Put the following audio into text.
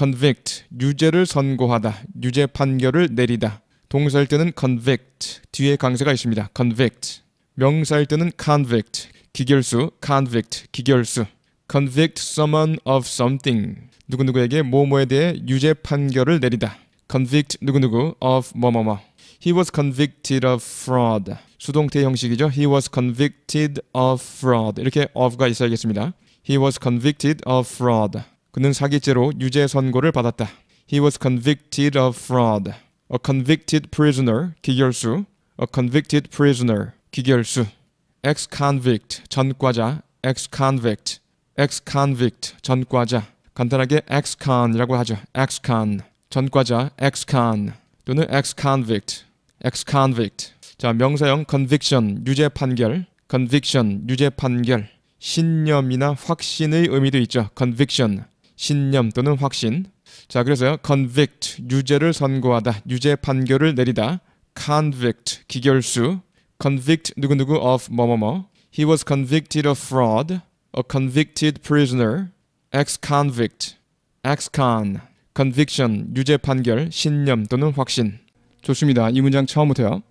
convict 유죄를 선고하다 유죄 판결을 내리다 동사일 때는 convict 뒤에 강세가 있습니다 convict 명사일 때는 convict 기결수 convict 기결수 convict someone of something 누구누구에게 뭐뭐에 대해 유죄 판결을 내리다 convict 누구누구 of 뭐뭐뭐 he was convicted of fraud 수동태 형식이죠 he was convicted of fraud 이렇게 of가 있어야겠습니다 he was convicted of fraud 그는 사기죄로 유죄 선고를 받았다. He was convicted of fraud. A convicted prisoner, 기결수. A convicted prisoner, 기결수. Ex-convict, 전과자. Ex-convict. Ex-convict, 전과자. 간단하게 ex-con이라고 하죠. ex-con. 전과자, ex-con. 또는 ex-convict. ex-convict. 자, 명사형 conviction, 유죄 판결. conviction, 유죄 판결. 신념이나 확신의 의미도 있죠. conviction. 신념 또는 확신. 자, 그래서요. convict 유죄를 선고하다. 유죄 판결을 내리다. convict 기결수. convict 누구누구 of 뭐뭐뭐. He was convicted of fraud. a convicted prisoner. ex-convict. ex-con. conviction 유죄 판결, 신념 또는 확신. 좋습니다. 이 문장 처음부터요.